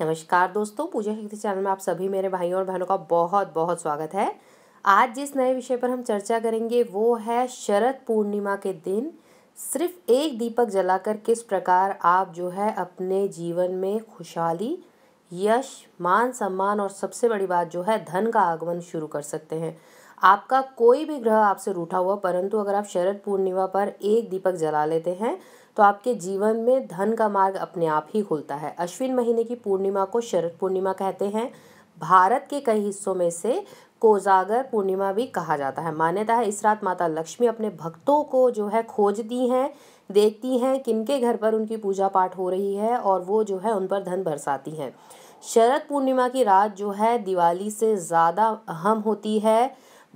नमस्कार दोस्तों पूजा शक्ति चैनल में आप सभी मेरे भाइयों और बहनों का बहुत बहुत स्वागत है आज जिस नए विषय पर हम चर्चा करेंगे वो है शरद पूर्णिमा के दिन सिर्फ एक दीपक जलाकर किस प्रकार आप जो है अपने जीवन में खुशहाली यश मान सम्मान और सबसे बड़ी बात जो है धन का आगमन शुरू कर सकते हैं आपका कोई भी ग्रह आपसे रूठा हुआ परंतु अगर आप शरद पूर्णिमा पर एक दीपक जला लेते हैं तो आपके जीवन में धन का मार्ग अपने आप ही खुलता है अश्विन महीने की पूर्णिमा को शरद पूर्णिमा कहते हैं भारत के कई हिस्सों में से कोजागर पूर्णिमा भी कहा जाता है मान्यता है इस रात माता लक्ष्मी अपने भक्तों को जो है खोजती हैं देखती हैं किन के घर पर उनकी पूजा पाठ हो रही है और वो जो है उन पर धन बरसाती हैं शरद पूर्णिमा की रात जो है दिवाली से ज़्यादा अहम होती है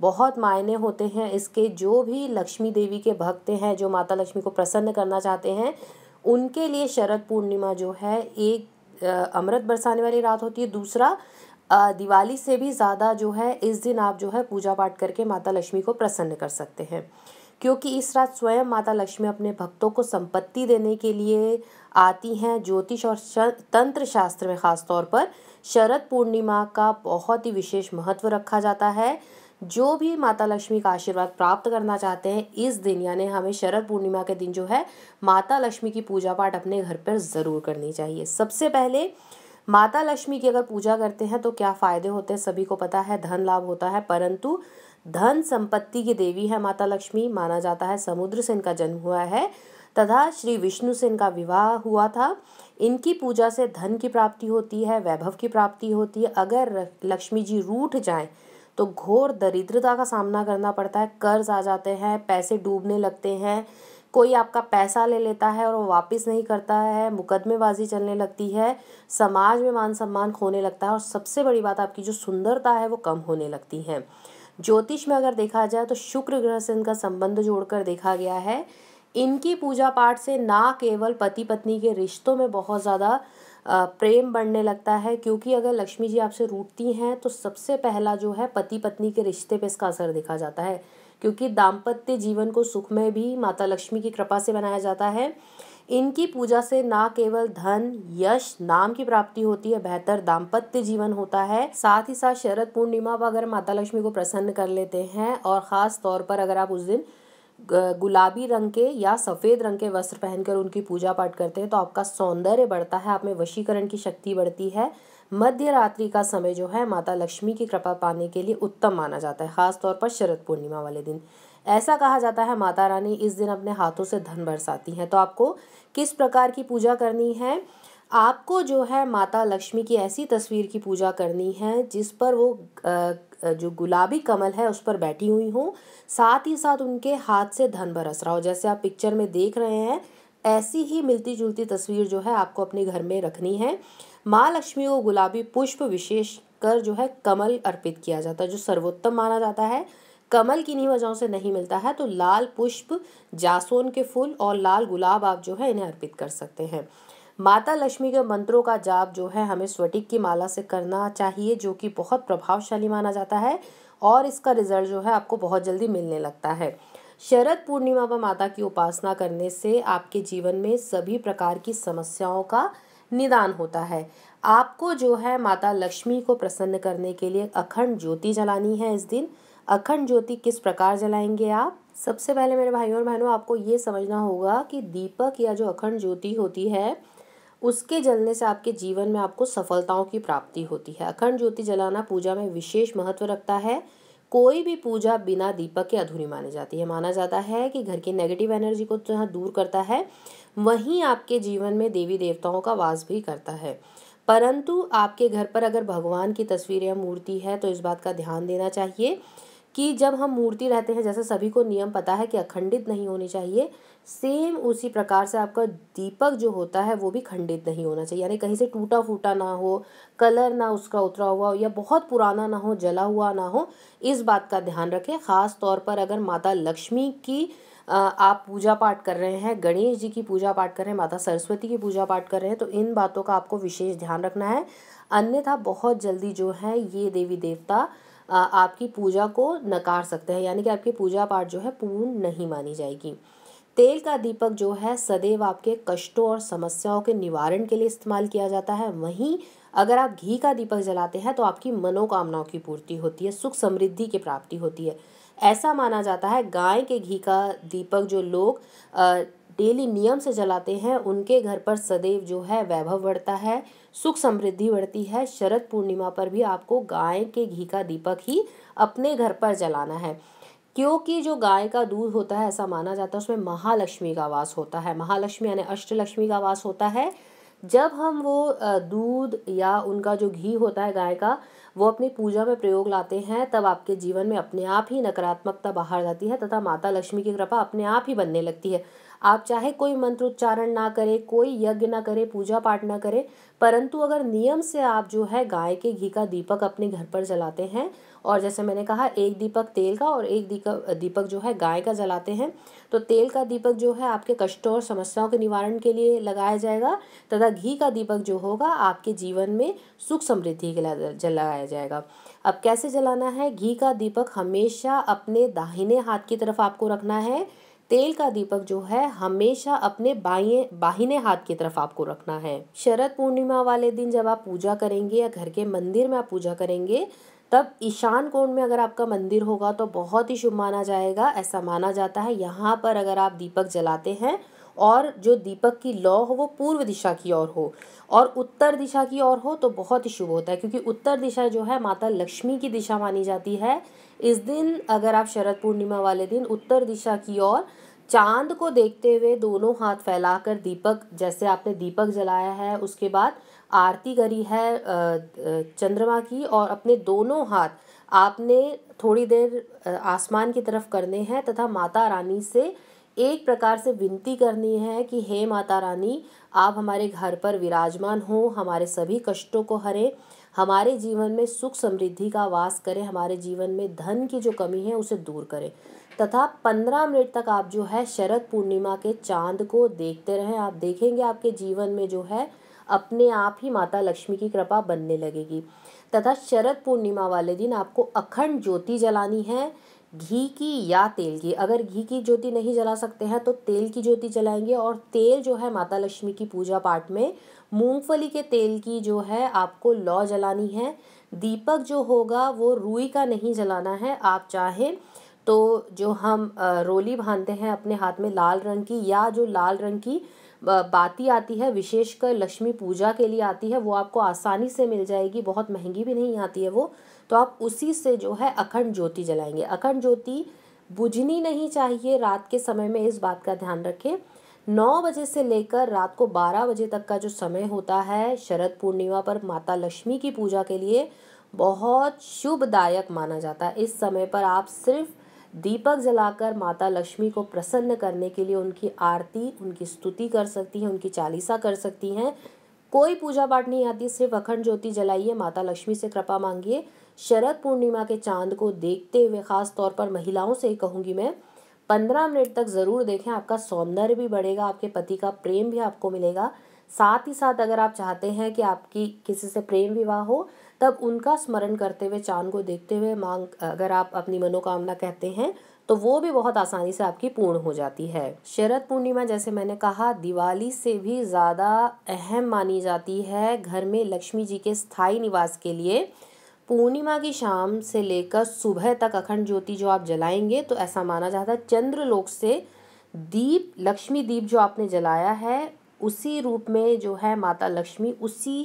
बहुत मायने होते हैं इसके जो भी लक्ष्मी देवी के भक्त हैं जो माता लक्ष्मी को प्रसन्न करना चाहते हैं उनके लिए शरद पूर्णिमा जो है एक अमृत बरसाने वाली रात होती है दूसरा दिवाली से भी ज़्यादा जो है इस दिन आप जो है पूजा पाठ करके माता लक्ष्मी को प्रसन्न कर सकते हैं क्योंकि इस रात स्वयं माता लक्ष्मी अपने भक्तों को संपत्ति देने के लिए आती हैं ज्योतिष और तंत्र शास्त्र में ख़ास तौर पर शरद पूर्णिमा का बहुत ही विशेष महत्व रखा जाता है जो भी माता लक्ष्मी का आशीर्वाद प्राप्त करना चाहते हैं इस दिन यानी हमें शरद पूर्णिमा के दिन जो है माता लक्ष्मी की पूजा पाठ अपने घर पर ज़रूर करनी चाहिए सबसे पहले माता लक्ष्मी की अगर पूजा करते हैं तो क्या फ़ायदे होते हैं सभी को पता है धन लाभ होता है परंतु धन संपत्ति की देवी है माता लक्ष्मी माना जाता है समुद्र से इनका जन्म हुआ है तथा श्री विष्णु से इनका विवाह हुआ था इनकी पूजा से धन की प्राप्ति होती है वैभव की प्राप्ति होती है अगर लक्ष्मी जी रूठ जाएं तो घोर दरिद्रता का सामना करना पड़ता है कर्ज आ जाते हैं पैसे डूबने लगते हैं कोई आपका पैसा ले लेता है और वो वापस नहीं करता है मुकदमेबाजी चलने लगती है समाज में मान सम्मान खोने लगता है और सबसे बड़ी बात आपकी जो सुंदरता है वो कम होने लगती है ज्योतिष में अगर देखा जाए तो शुक्र ग्रह से इनका संबंध जोड़कर देखा गया है इनकी पूजा पाठ से ना केवल पति पत्नी के रिश्तों में बहुत ज़्यादा प्रेम बढ़ने लगता है क्योंकि अगर लक्ष्मी जी आपसे रूटती हैं तो सबसे पहला जो है पति पत्नी के रिश्ते पे इसका असर देखा जाता है क्योंकि दाम्पत्य जीवन को सुखमय भी माता लक्ष्मी की कृपा से बनाया जाता है इनकी पूजा से ना केवल धन यश नाम की प्राप्ति होती है बेहतर दाम्पत्य जीवन होता है साथ ही साथ शरद पूर्णिमा पर अगर माता लक्ष्मी को प्रसन्न कर लेते हैं और ख़ास तौर पर अगर आप उस दिन गुलाबी रंग के या सफ़ेद रंग के वस्त्र पहनकर उनकी पूजा पाठ करते हैं तो आपका सौंदर्य बढ़ता है आप में वशीकरण की शक्ति बढ़ती है मध्य रात्रि का समय जो है माता लक्ष्मी की कृपा पाने के लिए उत्तम माना जाता है खासतौर पर शरद पूर्णिमा वाले दिन ऐसा कहा जाता है माता रानी इस दिन अपने हाथों से धन बरसाती हैं तो आपको किस प्रकार की पूजा करनी है आपको जो है माता लक्ष्मी की ऐसी तस्वीर की पूजा करनी है जिस पर वो जो गुलाबी कमल है उस पर बैठी हुई हूँ साथ ही साथ उनके हाथ से धन बरस रहा हो जैसे आप पिक्चर में देख रहे हैं ऐसी ही मिलती जुलती तस्वीर जो है आपको अपने घर में रखनी है माँ लक्ष्मी को गुलाबी पुष्प विशेष कर जो है कमल अर्पित किया जाता है जो सर्वोत्तम माना जाता है कमल की नहीं वजहों से नहीं मिलता है तो लाल पुष्प जासोन के फूल और लाल गुलाब आप जो है इन्हें अर्पित कर सकते हैं माता लक्ष्मी के मंत्रों का जाप जो है हमें स्वटिक की माला से करना चाहिए जो कि बहुत प्रभावशाली माना जाता है और इसका रिजल्ट जो है आपको बहुत जल्दी मिलने लगता है शरद पूर्णिमा पर माता की उपासना करने से आपके जीवन में सभी प्रकार की समस्याओं का निदान होता है आपको जो है माता लक्ष्मी को प्रसन्न करने के लिए अखंड ज्योति जलानी है इस दिन अखंड ज्योति किस प्रकार जलाएंगे आप सबसे पहले मेरे भाइयों और बहनों आपको ये समझना होगा कि दीपक या जो अखंड ज्योति होती है उसके जलने से आपके जीवन में आपको सफलताओं की प्राप्ति होती है अखंड ज्योति जलाना पूजा में विशेष महत्व रखता है कोई भी पूजा बिना दीपक के अधूरी मानी जाती है माना जाता है कि घर की नेगेटिव एनर्जी को जहाँ दूर करता है वहीं आपके जीवन में देवी देवताओं का वास भी करता है परंतु आपके घर पर अगर भगवान की तस्वीर या मूर्ति है तो इस बात का ध्यान देना चाहिए कि जब हम मूर्ति रहते हैं जैसे सभी को नियम पता है कि अखंडित नहीं होनी चाहिए सेम उसी प्रकार से आपका दीपक जो होता है वो भी खंडित नहीं होना चाहिए यानी कहीं से टूटा फूटा ना हो कलर ना उसका उतरा हुआ हो या बहुत पुराना ना हो जला हुआ ना हो इस बात का ध्यान रखें ख़ास तौर पर अगर माता लक्ष्मी की आप पूजा पाठ कर रहे हैं गणेश जी की पूजा पाठ कर रहे हैं माता सरस्वती की पूजा पाठ कर रहे हैं तो इन बातों का आपको विशेष ध्यान रखना है अन्यथा बहुत जल्दी जो है ये देवी देवता आपकी पूजा को नकार सकते हैं यानी कि आपकी पूजा पाठ जो है पूर्ण नहीं मानी जाएगी तेल का दीपक जो है सदैव आपके कष्टों और समस्याओं के निवारण के लिए इस्तेमाल किया जाता है वहीं अगर आप घी का दीपक जलाते हैं तो आपकी मनोकामनाओं की पूर्ति होती है सुख समृद्धि की प्राप्ति होती है ऐसा माना जाता है गाय के घी का दीपक जो लोग डेली नियम से जलाते हैं उनके घर पर सदैव जो है वैभव बढ़ता है सुख समृद्धि बढ़ती है शरद पूर्णिमा पर भी आपको गाय के घी का दीपक ही अपने घर पर जलाना है क्योंकि जो गाय का दूध होता है ऐसा माना जाता है उसमें महालक्ष्मी का वास होता है महालक्ष्मी यानी अष्टलक्ष्मी का वास होता है जब हम वो दूध या उनका जो घी होता है गाय का वो अपनी पूजा में प्रयोग लाते हैं तब आपके जीवन में अपने आप ही नकारात्मकता बाहर जाती है तथा माता लक्ष्मी की कृपा अपने आप ही बनने लगती है आप चाहे कोई मंत्रोच्चारण ना करें कोई यज्ञ ना करें पूजा पाठ ना करें परंतु अगर नियम से आप जो है गाय के घी का दीपक अपने घर पर जलाते हैं और जैसे मैंने कहा एक दीपक तेल का और एक दीपक दीपक जो है गाय का जलाते हैं तो तेल का दीपक जो है आपके कष्टों और समस्याओं के निवारण के लिए लगाया जाएगा तथा घी का दीपक जो होगा आपके जीवन में सुख समृद्धि के लिए लगाया जाएगा अब कैसे जलाना है घी का दीपक हमेशा अपने दाहिने हाथ की तरफ आपको रखना है तेल का दीपक जो है हमेशा अपने बाएं बाहिने हाथ की तरफ आपको रखना है शरद पूर्णिमा वाले दिन जब आप पूजा करेंगे या घर के मंदिर में आप पूजा करेंगे तब ईशान कोण में अगर आपका मंदिर होगा तो बहुत ही शुभ माना जाएगा ऐसा माना जाता है यहाँ पर अगर आप दीपक जलाते हैं और जो दीपक की लौ हो वो पूर्व दिशा की ओर हो और उत्तर दिशा की ओर हो तो बहुत ही शुभ होता है क्योंकि उत्तर दिशा जो है माता लक्ष्मी की दिशा मानी जाती है इस दिन अगर आप शरद पूर्णिमा वाले दिन उत्तर दिशा की ओर चांद को देखते हुए दोनों हाथ फैलाकर दीपक जैसे आपने दीपक जलाया है उसके बाद आरती करी है चंद्रमा की और अपने दोनों हाथ आपने थोड़ी देर आसमान की तरफ करने हैं तथा माता रानी से एक प्रकार से विनती करनी है कि हे माता रानी आप हमारे घर पर विराजमान हो हमारे सभी कष्टों को हरे हमारे जीवन में सुख समृद्धि का वास करें हमारे जीवन में धन की जो कमी है उसे दूर करें तथा पंद्रह मिनट तक आप जो है शरद पूर्णिमा के चांद को देखते रहें आप देखेंगे आपके जीवन में जो है अपने आप ही माता लक्ष्मी की कृपा बनने लगेगी तथा शरद पूर्णिमा वाले दिन आपको अखंड ज्योति जलानी है घी की या तेल की अगर घी की ज्योति नहीं जला सकते हैं तो तेल की ज्योति जलाएंगे और तेल जो है माता लक्ष्मी की पूजा पाठ में मूंगफली के तेल की जो है आपको लौ जलानी है दीपक जो होगा वो रुई का नहीं जलाना है आप चाहें तो जो हम रोली बांधते हैं अपने हाथ में लाल रंग की या जो लाल रंग की बाती आती है विशेषकर लक्ष्मी पूजा के लिए आती है वो आपको आसानी से मिल जाएगी बहुत महंगी भी नहीं आती है वो तो आप उसी से जो है अखंड ज्योति जलाएंगे अखंड ज्योति बुझनी नहीं चाहिए रात के समय में इस बात का ध्यान रखें नौ बजे से लेकर रात को बारह बजे तक का जो समय होता है शरद पूर्णिमा पर माता लक्ष्मी की पूजा के लिए बहुत शुभदायक माना जाता है इस समय पर आप सिर्फ दीपक जलाकर माता लक्ष्मी को प्रसन्न करने के लिए उनकी आरती उनकी स्तुति कर सकती हैं उनकी चालीसा कर सकती हैं कोई पूजा पाठ नहीं आती सिर्फ अखंड ज्योति जलाइए माता लक्ष्मी से कृपा मांगिए शरद पूर्णिमा के चांद को देखते हुए ख़ास तौर पर महिलाओं से कहूँगी मैं पंद्रह मिनट तक ज़रूर देखें आपका सौंदर्य भी बढ़ेगा आपके पति का प्रेम भी आपको मिलेगा साथ ही साथ अगर आप चाहते हैं कि आपकी किसी से प्रेम विवाह हो तब उनका स्मरण करते हुए चांद को देखते हुए मांग अगर आप अपनी मनोकामना कहते हैं तो वो भी बहुत आसानी से आपकी पूर्ण हो जाती है शरद पूर्णिमा जैसे मैंने कहा दिवाली से भी ज़्यादा अहम मानी जाती है घर में लक्ष्मी जी के स्थायी निवास के लिए पूर्णिमा की शाम से लेकर सुबह तक अखंड ज्योति जो आप जलाएंगे तो ऐसा माना जाता है चंद्रलोक से दीप लक्ष्मी दीप जो आपने जलाया है उसी रूप में जो है माता लक्ष्मी उसी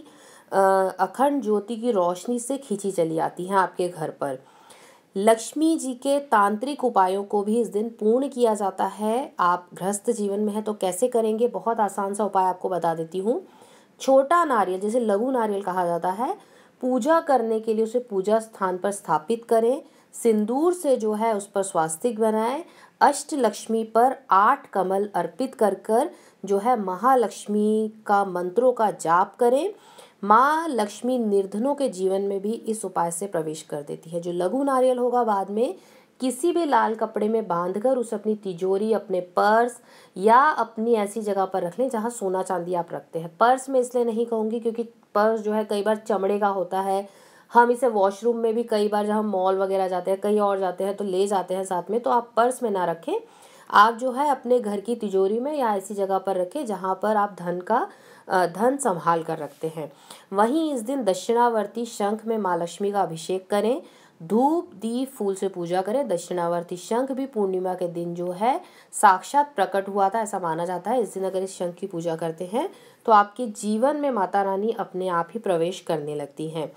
अखंड ज्योति की रोशनी से खींची चली आती हैं आपके घर पर लक्ष्मी जी के तांत्रिक उपायों को भी इस दिन पूर्ण किया जाता है आप गृहस्थ जीवन में है तो कैसे करेंगे बहुत आसान सा उपाय आपको बता देती हूँ छोटा नारियल जिसे लघु नारियल कहा जाता है पूजा करने के लिए उसे पूजा स्थान पर स्थापित करें सिंदूर से जो है उस पर स्वास्तिक बनाएं लक्ष्मी पर आठ कमल अर्पित कर कर जो है महालक्ष्मी का मंत्रों का जाप करें माँ लक्ष्मी निर्धनों के जीवन में भी इस उपाय से प्रवेश कर देती है जो लघु नारियल होगा बाद में किसी भी लाल कपड़े में बांधकर उसे अपनी तिजोरी अपने पर्स या अपनी ऐसी जगह पर रख लें जहाँ सोना चांदी आप रखते हैं पर्स में इसलिए नहीं कहूँगी क्योंकि पर्स जो है कई बार चमड़े का होता है हम इसे वॉशरूम में भी कई बार जब हम मॉल वगैरह जाते हैं कहीं और जाते हैं तो ले जाते हैं साथ में तो आप पर्स में ना रखें आप जो है अपने घर की तिजोरी में या ऐसी जगह पर रखें जहाँ पर आप धन का धन संभाल कर रखते हैं वहीं इस दिन दक्षिणावर्ती शंख में माँ लक्ष्मी का अभिषेक करें धूप दीप फूल से पूजा करें दक्षिणावर्ती शंख भी पूर्णिमा के दिन जो है साक्षात प्रकट हुआ था ऐसा माना जाता है इस दिन अगर इस शंख की पूजा करते हैं तो आपके जीवन में माता रानी अपने आप ही प्रवेश करने लगती हैं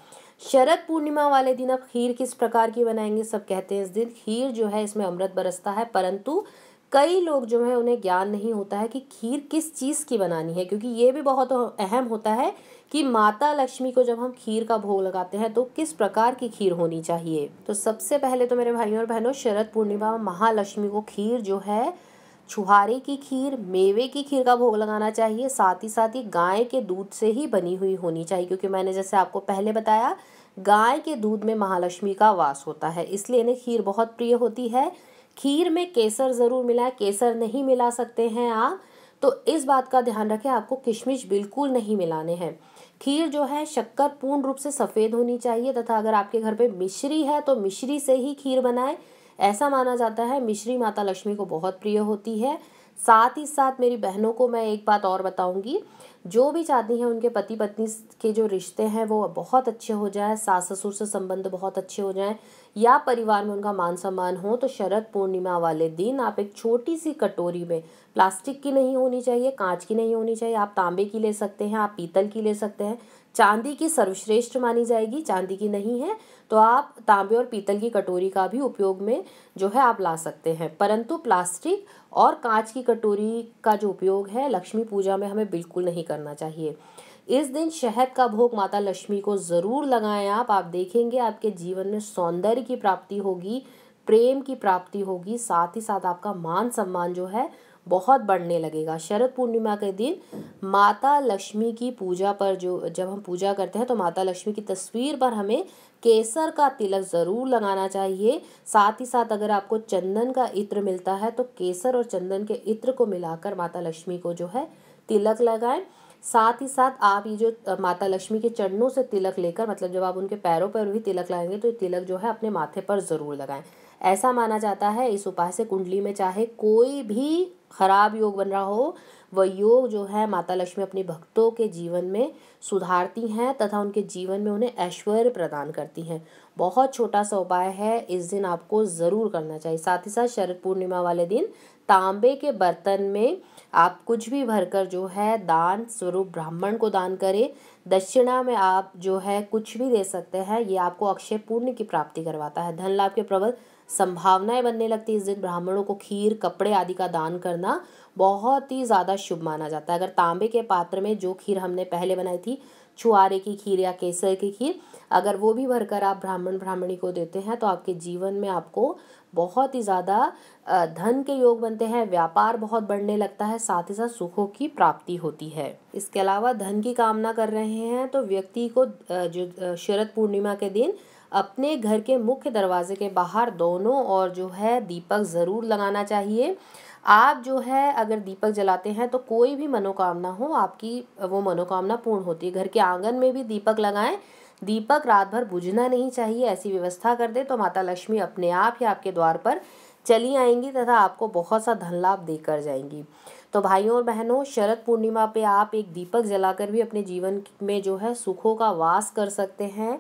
शरद पूर्णिमा वाले दिन आप खीर किस प्रकार की बनाएंगे सब कहते हैं इस दिन खीर जो है इसमें अमृत बरसता है परंतु कई लोग जो है उन्हें ज्ञान नहीं होता है कि खीर किस चीज़ की बनानी है क्योंकि ये भी बहुत अहम होता है कि माता लक्ष्मी को जब हम खीर का भोग लगाते हैं तो किस प्रकार की खीर होनी चाहिए तो सबसे पहले तो मेरे भाइयों और बहनों शरद पूर्णिमा महालक्ष्मी को खीर जो है छुहारे की खीर मेवे की खीर का भोग लगाना चाहिए साथ ही साथ ही गाय के दूध से ही बनी हुई होनी चाहिए क्योंकि मैंने जैसे आपको पहले बताया गाय के दूध में महालक्ष्मी का वास होता है इसलिए इन्हें खीर बहुत प्रिय होती है खीर में केसर ज़रूर मिला केसर नहीं मिला सकते हैं आप तो इस बात का ध्यान रखें आपको किशमिश बिल्कुल नहीं मिलाने हैं खीर जो है शक्कर पूर्ण रूप से सफ़ेद होनी चाहिए तथा अगर आपके घर पे मिश्री है तो मिश्री से ही खीर बनाएं ऐसा माना जाता है मिश्री माता लक्ष्मी को बहुत प्रिय होती है साथ ही साथ मेरी बहनों को मैं एक बात और बताऊंगी जो भी चाहती हैं उनके पति पत्नी के जो रिश्ते हैं वो बहुत अच्छे हो जाए सास ससुर से संबंध बहुत अच्छे हो जाए या परिवार में उनका मान सम्मान हो तो शरद पूर्णिमा वाले दिन आप एक छोटी सी कटोरी में प्लास्टिक की नहीं होनी चाहिए कांच की नहीं होनी चाहिए आप तांबे की ले सकते हैं आप पीतल की ले सकते हैं चांदी की सर्वश्रेष्ठ मानी जाएगी चांदी की नहीं है तो आप तांबे और पीतल की कटोरी का भी उपयोग में जो है आप ला सकते हैं परंतु प्लास्टिक और कांच की कटोरी का जो उपयोग है लक्ष्मी पूजा में हमें बिल्कुल नहीं करना चाहिए इस दिन शहद का भोग माता लक्ष्मी को ज़रूर लगाएं आप आप देखेंगे आपके जीवन में सौंदर्य की प्राप्ति होगी प्रेम की प्राप्ति होगी साथ ही साथ आपका मान सम्मान जो है बहुत बढ़ने लगेगा शरद पूर्णिमा के दिन माता लक्ष्मी की पूजा पर जो जब हम पूजा करते हैं तो माता लक्ष्मी की तस्वीर पर हमें केसर का तिलक ज़रूर लगाना चाहिए साथ ही साथ अगर आपको चंदन का इत्र मिलता है तो केसर और चंदन के इत्र को मिलाकर माता लक्ष्मी को जो है तिलक लगाएं साथ ही साथ आप ये जो माता लक्ष्मी के चरणों से तिलक लेकर मतलब जब आप उनके पैरों पर भी तिलक लगाएंगे तो तिलक जो है अपने माथे पर ज़रूर लगाएं ऐसा माना जाता है इस उपाय से कुंडली में चाहे कोई भी खराब योग बन रहा हो वह योग जो है माता लक्ष्मी अपने भक्तों के जीवन में सुधारती हैं तथा उनके जीवन में उन्हें ऐश्वर्य प्रदान करती हैं बहुत छोटा सा उपाय है इस दिन आपको ज़रूर करना चाहिए साथ ही साथ शरद पूर्णिमा वाले दिन तांबे के बर्तन में आप कुछ भी भरकर जो है दान स्वरूप ब्राह्मण को दान करें दक्षिणा में आप जो है कुछ भी दे सकते हैं ये आपको अक्षय पूर्ण की प्राप्ति करवाता है धन लाभ के प्रबल संभावनाएं बनने लगती है इस दिन ब्राह्मणों को खीर कपड़े आदि का दान करना बहुत ही ज़्यादा शुभ माना जाता है अगर तांबे के पात्र में जो खीर हमने पहले बनाई थी छुआरे की खीर या केसर की खीर अगर वो भी भरकर आप ब्राह्मण ब्राह्मणी को देते हैं तो आपके जीवन में आपको बहुत ही ज़्यादा धन के योग बनते हैं व्यापार बहुत बढ़ने लगता है साथ ही साथ सुखों की प्राप्ति होती है इसके अलावा धन की कामना कर रहे हैं तो व्यक्ति को जो शरद पूर्णिमा के दिन अपने घर के मुख्य दरवाजे के बाहर दोनों और जो है दीपक ज़रूर लगाना चाहिए आप जो है अगर दीपक जलाते हैं तो कोई भी मनोकामना हो आपकी वो मनोकामना पूर्ण होती है घर के आंगन में भी दीपक लगाएं दीपक रात भर बुझना नहीं चाहिए ऐसी व्यवस्था कर दे तो माता लक्ष्मी अपने आप ही आपके द्वार पर चली आएंगी तथा आपको बहुत सा धन लाभ देकर जाएंगी तो भाइयों और बहनों शरद पूर्णिमा पे आप एक दीपक जलाकर भी अपने जीवन में जो है सुखों का वास कर सकते हैं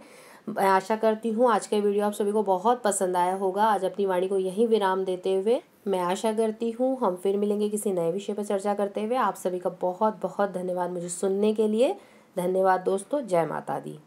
मैं आशा करती हूँ आज का वीडियो आप सभी को बहुत पसंद आया होगा आज अपनी वाणी को यहीं विराम देते हुए मैं आशा करती हूँ हम फिर मिलेंगे किसी नए विषय पर चर्चा करते हुए आप सभी का बहुत बहुत धन्यवाद मुझे सुनने के लिए धन्यवाद दोस्तों जय माता दी